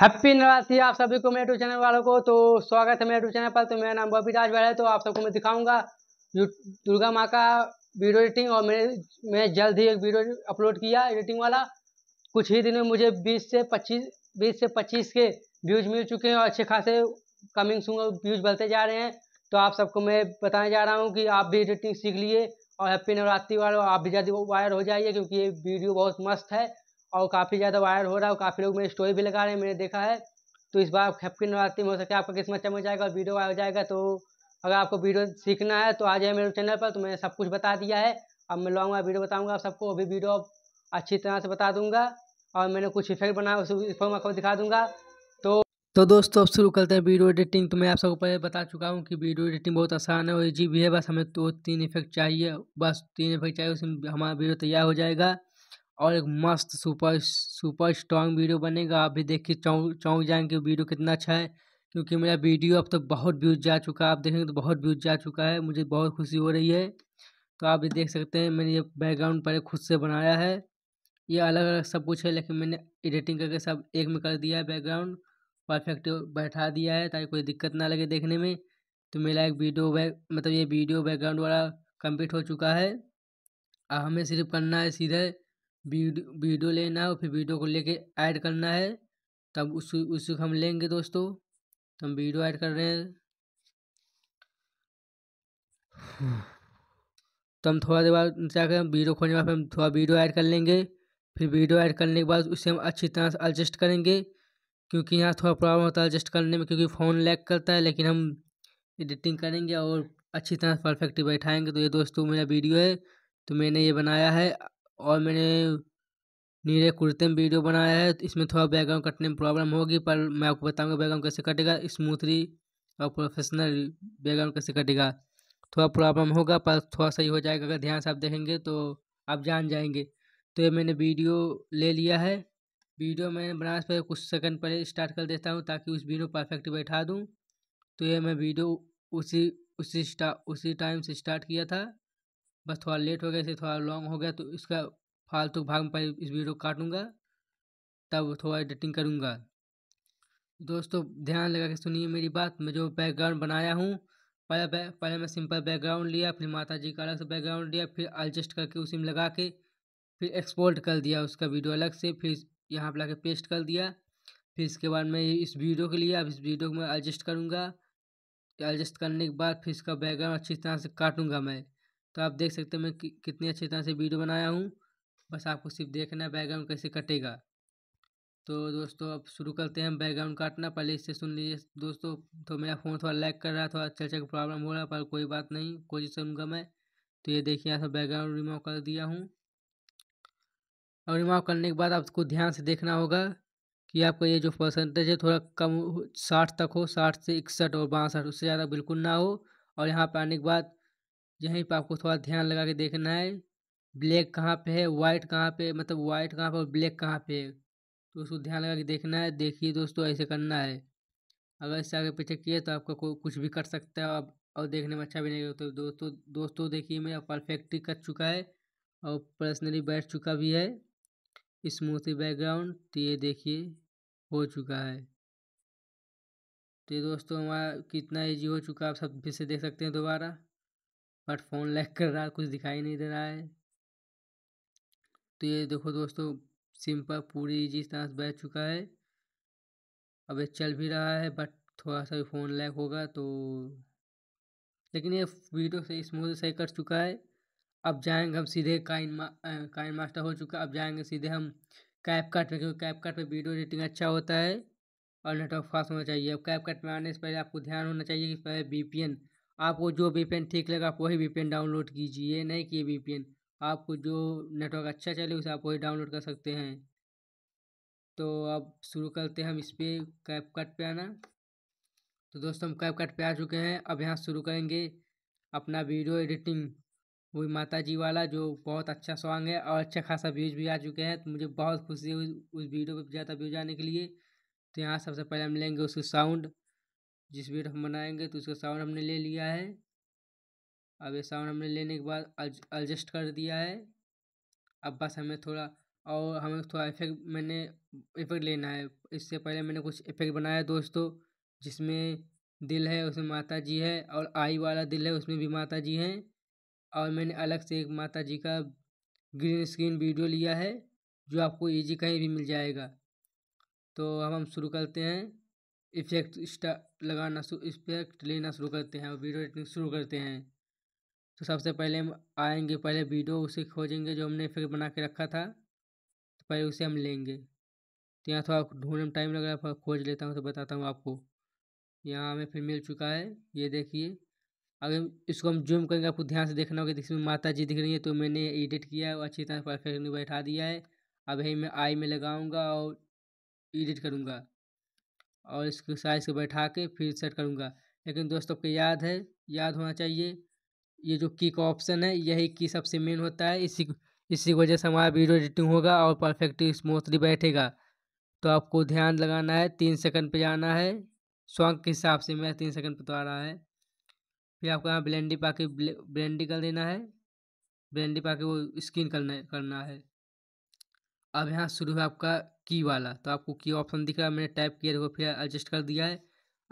happy Navratri आप सभी को मेरे यूट्यूब चैनल वालों को तो स्वागत है मेरे यूट्यूब चैनल पर तो मेरा नाम बबी राज है तो आप सबको मैं दिखाऊंगा दुर्गा माँ का वीडियो एडिटिंग और मेरे मैं जल्द ही एक वीडियो अपलोड किया एडिटिंग वाला कुछ ही दिनों में मुझे 20 से 25 20 से 25 के व्यूज़ मिल चुके हैं और अच्छे खासे कमिंग सून व्यूज़ बढ़ते जा रहे हैं तो आप सबको मैं बताने जा रहा हूँ कि आप भी एडिटिंग सीख लिए और हैप्पी नवरात्रि वालों आप भी जल्दी वायर हो जाइए क्योंकि ये वीडियो बहुत मस्त है और काफ़ी ज़्यादा वायरल हो रहा है और काफ़ी लोग मेरी स्टोरी भी लगा रहे हैं मैंने देखा है तो इस बार हैप्पी नवरात्रि में हो सके आपका किस्मत चमक जाएगा और वीडियो वायरल हो जाएगा तो अगर आपको वीडियो सीखना है तो आ जाए मेरे चैनल पर तो मैंने सब कुछ बता दिया है अब मैं लाऊंगा वीडियो बताऊँगा आप सबको अभी वीडियो अच्छी तरह से बता दूंगा और मैंने कुछ इफेक्ट बनाया उस इफेक्ट आपको दिखा दूंगा तो तो दोस्तों अब शुरू करते हैं वीडियो एडिटिंग तो मैं आप सबको पहले बता चुका हूँ कि वीडियो एडिटिंग बहुत आसान है और जी भी है बस हमें दो तो तीन इफेक्ट चाहिए बस तीन इफेक्ट चाहिए उसमें हमारा वीडियो तैयार हो जाएगा और एक मस्त सुपर सुपर स्ट्रांग वीडियो बनेगा आप भी देखिए चौंक चौंक जाएंगे वीडियो कितना अच्छा है क्योंकि मेरा वीडियो अब तो बहुत व्यूज जा चुका है आप देखेंगे तो बहुत व्यूज जा चुका है मुझे बहुत खुशी हो रही है तो आप भी देख सकते हैं मैंने ये बैकग्राउंड पहले खुद से बनाया है ये अलग अलग सब कुछ है लेकिन मैंने एडिटिंग करके सब एक में कर दिया है बैकग्राउंड परफेक्ट बैठा दिया है ताकि कोई दिक्कत ना लगे देखने में तो मेरा एक वीडियो बैक मतलब ये वीडियो बैकग्राउंड वाला कंप्लीट हो चुका है अब हमें सिर्फ करना है सीधे वीडियो लेना है और फिर वीडियो को लेके ऐड करना है तब उस उस हम लेंगे दोस्तों तो हम वीडियो ऐड कर रहे हैं तो हम थोड़ा देर बाद क्या करें वीडियो खोलने के बाद हम थोड़ा वीडियो ऐड कर लेंगे फिर वीडियो ऐड करने के बाद उसे हम अच्छी तरह से एडजस्ट करेंगे क्योंकि यहाँ थोड़ा प्रॉब्लम होता है एडजस्ट करने में क्योंकि फ़ोन लैग करता है लेकिन हम एडिटिंग करेंगे और अच्छी तरह से परफेक्ट बैठाएंगे तो ये दोस्तों मेरा वीडियो है तो मैंने ये बनाया है और मैंने नीले कुर्ते में वीडियो बनाया है तो इसमें थोड़ा बैकग्राउंड कटने में प्रॉब्लम होगी पर मैं आपको बताऊंगा बैकग्राउंड कैसे कटेगा स्मूथली और प्रोफेशनल बैकग्राउंड कैसे कटेगा थोड़ा प्रॉब्लम होगा पर थोड़ा सही हो जाएगा अगर ध्यान से आप देखेंगे तो आप जान जाएंगे तो ये मैंने वीडियो ले लिया है वीडियो मैंने बनाने से कुछ सेकंड पहले स्टार्ट कर देता हूँ ताकि उस वीडियो परफेक्ट बैठा दूँ तो ये मैं वीडियो उसी उसी उसी टाइम से स्टार्ट किया था बस थोड़ा लेट हो गया इसे थोड़ा लॉन्ग हो गया तो इसका फालतू भाग में पहले इस वीडियो को काटूँगा तब थोड़ा एडिटिंग करूँगा दोस्तों ध्यान लगा के सुनिए मेरी बात मैं जो बैकग्राउंड बनाया हूँ पहले पहले मैं सिंपल बैकग्राउंड लिया फिर माता जी का अलग से बैकग्राउंड लिया फिर एडजस्ट करके उसी में लगा के फिर एक्सपोर्ट कर दिया उसका वीडियो अलग से फिर यहाँ पर ला पेस्ट कर दिया फिर इसके बाद मैं इस वीडियो के लिए अब इस वीडियो को मैं एडजस्ट करूँगा एडजस्ट करने के बाद फिर इसका बैकग्राउंड अच्छी तरह से काटूँगा मैं तो आप देख सकते हो मैं कि, कितनी अच्छी तरह से वीडियो बनाया हूँ बस आपको सिर्फ देखना है बैकग्राउंड कैसे कटेगा तो दोस्तों अब शुरू करते हैं बैकग्राउंड काटना पहले इससे सुन लीजिए दोस्तों तो मेरा फ़ोन थोड़ा लैग कर रहा है थोड़ा चर्चा का प्रॉब्लम हो रहा है पर कोई बात नहीं कोशिश करूँगा मैं तो ये देखिए यहाँ से बैकग्राउंड रिमूव कर दिया हूँ और रिमूव करने के बाद आपको ध्यान से देखना होगा कि आपका ये जो परसेंटेज है थोड़ा कम साठ तक हो साठ से इकसठ और बासठ उससे ज़्यादा बिल्कुल ना हो और यहाँ पर आने के बाद यहीं पर आपको थोड़ा ध्यान लगा के देखना है ब्लैक कहाँ पे है वाइट कहाँ पे मतलब वाइट कहाँ पे और ब्लैक कहाँ पे है तो उसको ध्यान लगा के देखना है देखिए दोस्तों ऐसे करना है अगर इससे आगे पीछे किए तो आपका को कुछ भी कर सकता है और, और देखने में अच्छा भी नहीं होता तो दोस्तों दोस्तों देखिए मेरा परफेक्टली कर चुका है और पर्सनली बैठ चुका भी है स्मूथी बैकग्राउंड तो ये देखिए हो चुका है तो ये दोस्तों हमारा कितना ईजी हो चुका है आप सब फिर से देख सकते हैं दोबारा बट फ़ोन लैग कर रहा है कुछ दिखाई नहीं दे रहा है तो ये देखो दोस्तों सिंपल पूरी जिस तरह से बैठ चुका है अब ये चल भी रहा है बट थोड़ा सा भी फ़ोन लैग होगा तो लेकिन ये वीडियो से स्मूथ सही कर चुका है अब जाएंगे हम सीधे काइन मा काइन मास्टर हो चुका अब जाएंगे सीधे हम कैप काट में क्योंकि कैप काट में वीडियो एडिटिंग अच्छा होता है और नेटवर्क फास्ट होना चाहिए अब कैप कट में आने से पहले आपको ध्यान होना चाहिए कि पहले बी आपको जो वीपीएन ठीक लगा आप वही वीपीएन डाउनलोड कीजिए नहीं पी एन आपको जो नेटवर्क अच्छा चले उसे आप वही डाउनलोड कर सकते हैं तो अब शुरू करते हैं हम इस पर कैप कट पर आना तो दोस्तों हम कैप कट पर आ चुके हैं अब यहाँ शुरू करेंगे अपना वीडियो एडिटिंग वही माता जी वाला जो बहुत अच्छा सॉन्ग है और अच्छा खासा व्यूज़ भी आ चुके हैं तो मुझे बहुत खुशी हुई उस वीडियो पर ज़्यादा व्यूज आने के लिए तो यहाँ सबसे पहले हम लेंगे उसकी साउंड जिस बीट हम बनाएंगे तो उसका साउंड हमने ले लिया है अब ये साउंड हमने लेने के बाद एडजस्ट कर दिया है अब बस हमें थोड़ा और हमें थोड़ा इफेक्ट मैंने इफेक्ट लेना है इससे पहले मैंने कुछ इफेक्ट बनाया दोस्तों जिसमें दिल है उसमें माता जी है और आई वाला दिल है उसमें भी माता जी हैं और मैंने अलग से एक माता जी का ग्रीन स्क्रीन वीडियो लिया है जो आपको ईजी कहीं भी मिल जाएगा तो अब हम शुरू करते हैं इफेक्ट स्टा लगाना इफेक्ट लेना शुरू करते हैं और वीडियो एडिटिंग शुरू करते हैं तो सबसे पहले हम आएंगे पहले वीडियो उसे खोजेंगे जो हमने इफेक्ट बना के रखा था तो पहले उसे हम लेंगे तो यहाँ थोड़ा ढूंढने में टाइम लग रहा है खोज लेता हूँ तो बताता हूँ आपको यहाँ हमें फिर मिल चुका है ये देखिए अगर इसको हम जूम करेंगे आपको ध्यान से देखना होगा जिसमें माता जी दिख रही है तो मैंने एडिट किया है और अच्छी तरह परफेक्ट बैठा दिया है अब यही मैं आई में लगाऊंगा और एडिट करूँगा और इसको साइज को बैठा के फिर सेट करूँगा लेकिन दोस्तों आपको याद है याद होना चाहिए ये जो की का ऑप्शन है यही की सबसे मेन होता है इसी इसी की वजह से हमारा वीडियो एडिटिंग होगा और परफेक्टली स्मूथली बैठेगा तो आपको ध्यान लगाना है तीन सेकंड पे जाना है सॉन्ग के हिसाब से मैं तीन सेकंड पे तो आ रहा है फिर आपको यहाँ ब्लेंडी के ब्लेंडी कर देना है ब्लेंडी के वो स्किन करना करना है अब यहाँ शुरू है आपका की वाला तो आपको की ऑप्शन दिख रहा है मैंने टाइप किया देखो फिर एडजस्ट कर दिया है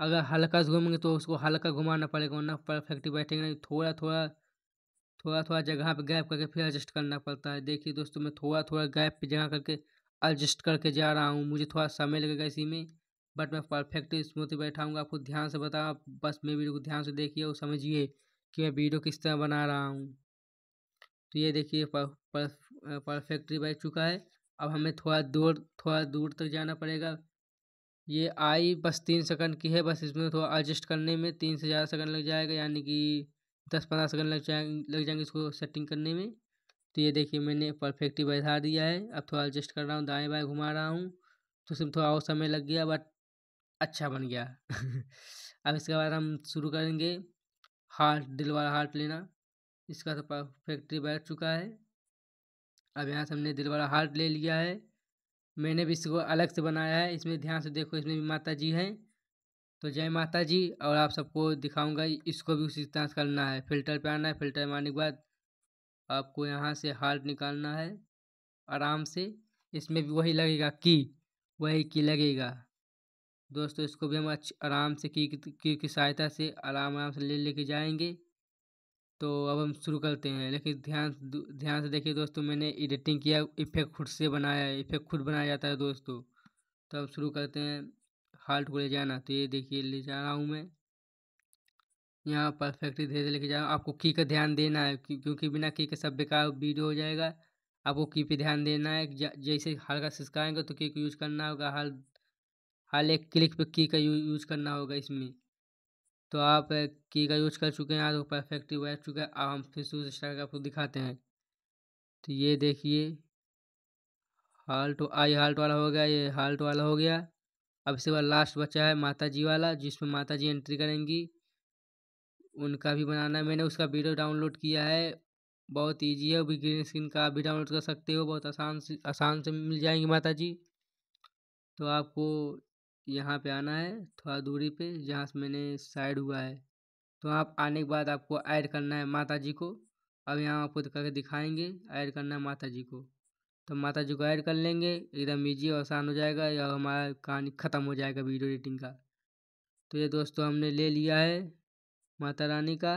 अगर हल्का से घूमेंगे तो उसको हल्का घुमाना पड़ेगा वरना परफेक्ट बैठेंगे नहीं थोड़ा थोड़ा थोड़ा थोड़ा जगह पे गैप करके फिर एडजस्ट करना पड़ता है देखिए दोस्तों मैं थोड़ा थोड़ा गैप पे जगह करके एडजस्ट करके जा रहा हूँ मुझे थोड़ा समय लगेगा इसी में बट मैं परफेक्ट स्मूथी बैठाऊँगा आपको ध्यान से बताऊँ आप बस मैं वीडियो को ध्यान से देखिए और समझिए कि मैं वीडियो किस तरह बना रहा हूँ तो ये देखिए परफेक्टली बैठ चुका है अब हमें थोड़ा दूर थोड़ा दूर तक जाना पड़ेगा ये आई बस तीन सेकंड की है बस इसमें थोड़ा एडजस्ट करने में तीन से ज़्यादा सेकंड लग जाएगा यानी कि दस पंद्रह सेकंड लग जाएंगे लग जाएंगे इसको सेटिंग करने में तो ये देखिए मैंने परफेक्ट ही बैठा दिया है अब थोड़ा एडजस्ट कर रहा हूँ दाएँ बाएँ घुमा रहा हूँ तो उसमें थोड़ा और समय लग गया बट अच्छा बन गया अब इसके बाद हम शुरू करेंगे हार्ट दिल वाला हार्ट लेना इसका तो परफेक्टली बैठ चुका है अब यहाँ से हमने दिल वाला हार्ट ले लिया है मैंने भी इसको अलग से बनाया है इसमें ध्यान से देखो इसमें भी माता जी हैं तो जय माता जी और आप सबको दिखाऊंगा इसको भी उसी तरह से करना है फिल्टर पे आना है फिल्टर मारने के बाद आपको यहाँ से हार्ट निकालना है आराम से इसमें भी वही लगेगा की वही की लगेगा दोस्तों इसको भी हम आराम से की की, की सहायता से आराम आराम से ले लेके जाएंगे तो अब हम शुरू करते हैं लेकिन ध्यान ध्यान से देखिए दोस्तों मैंने एडिटिंग किया इफेक्ट खुद से बनाया है इफेक्ट खुद बनाया जाता है दोस्तों तो हम शुरू करते हैं हाल्ट को ले जाना तो ये देखिए ले जा रहा हूँ मैं यहाँ परफेक्टली धीरे धीरे लेके जा रहा हूँ आपको की का ध्यान देना है क्योंकि बिना की के सब बेकार वीडियो हो जाएगा आपको की पे ध्यान देना है जैसे हल्का सिस्काएंगे तो की को यूज़ करना होगा हाल हाल एक क्लिक पर की का यूज़ करना होगा इसमें तो आप की का यूज कर चुके हैं आज वो परफेक्टिव बैठ चुका है अब हम फिर सूज स्टार आपको दिखाते हैं तो ये देखिए हाल्ट आई हाल्ट वाला हो गया ये हाल्ट वाला हो गया अब इसके बाद लास्ट बचा है माता जी वाला जिसमें माता जी एंट्री करेंगी उनका भी बनाना है मैंने उसका वीडियो डाउनलोड किया है बहुत ईजी है अभी ग्रीन स्क्रीन का आप भी डाउनलोड कर सकते हो बहुत आसान से आसान से मिल जाएंगी माता जी तो आपको यहाँ पे आना है थोड़ा दूरी पे जहाँ से मैंने साइड हुआ है तो आप आने के बाद आपको ऐड करना है माता जी को अब यहाँ आपको तो करके दिखाएंगे ऐड करना है माता जी को तो माता जी को ऐड कर लेंगे एकदम ईजी और आसान हो जाएगा और हमारा कहानी ख़त्म हो जाएगा वीडियो एडिटिंग का तो ये दोस्तों हमने ले लिया है माता रानी का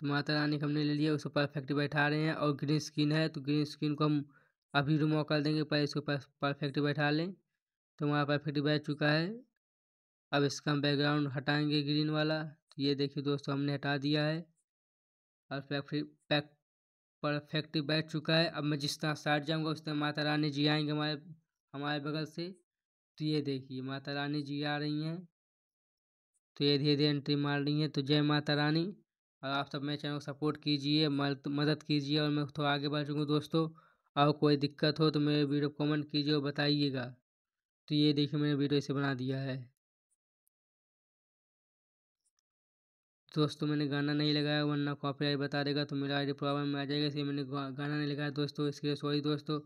तो माता रानी का हमने ले लिया उसको परफेक्ट बैठा रहे हैं और ग्रीन स्क्रीन है तो ग्रीन स्क्रीन को हम अभी रिमूव कर देंगे पहले इसको परफेक्ट बैठा लें तो पर परफेक्ट बैठ चुका है अब इसका हम बैकग्राउंड हटाएंगे ग्रीन वाला तो ये देखिए दोस्तों हमने हटा दिया है और पैक परफेक्ट बैठ चुका है अब मैं जिस तरह साइड जाऊँगा उस तरह माता रानी जी आएंगे हमारे हमारे बगल से तो ये देखिए माता रानी जी आ रही हैं तो ये धीरे धीरे एंट्री मार रही हैं तो जय माता रानी और आप सब मेरे चैनल को सपोर्ट कीजिए मदद कीजिए और मैं थोड़ा तो आगे बढ़ चुका दोस्तों और कोई दिक्कत हो तो मेरे वीडियो कमेंट कीजिए और बताइएगा तो ये देखिए मैंने वीडियो इसे बना दिया है दोस्तों मैंने गाना नहीं लगाया वरना कॉपीराइट बता देगा तो मेरा आईडी प्रॉब्लम में आ जाएगा इसलिए मैंने गाना नहीं लगाया दोस्तों इसके लिए सॉरी दोस्तों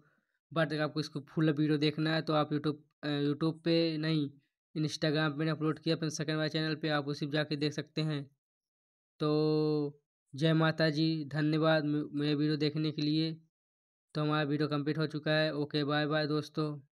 बट अगर आपको इसको फुल वीडियो देखना है तो आप यूट्यूब यूट्यूब पे नहीं इंस्टाग्राम पे अपलोड किया अपने सेकंड वाई चैनल पे आप उसी जाके देख सकते हैं तो जय माता जी धन्यवाद मेरे वीडियो देखने के लिए तो हमारा वीडियो कम्प्लीट हो चुका है ओके बाय बाय दोस्तों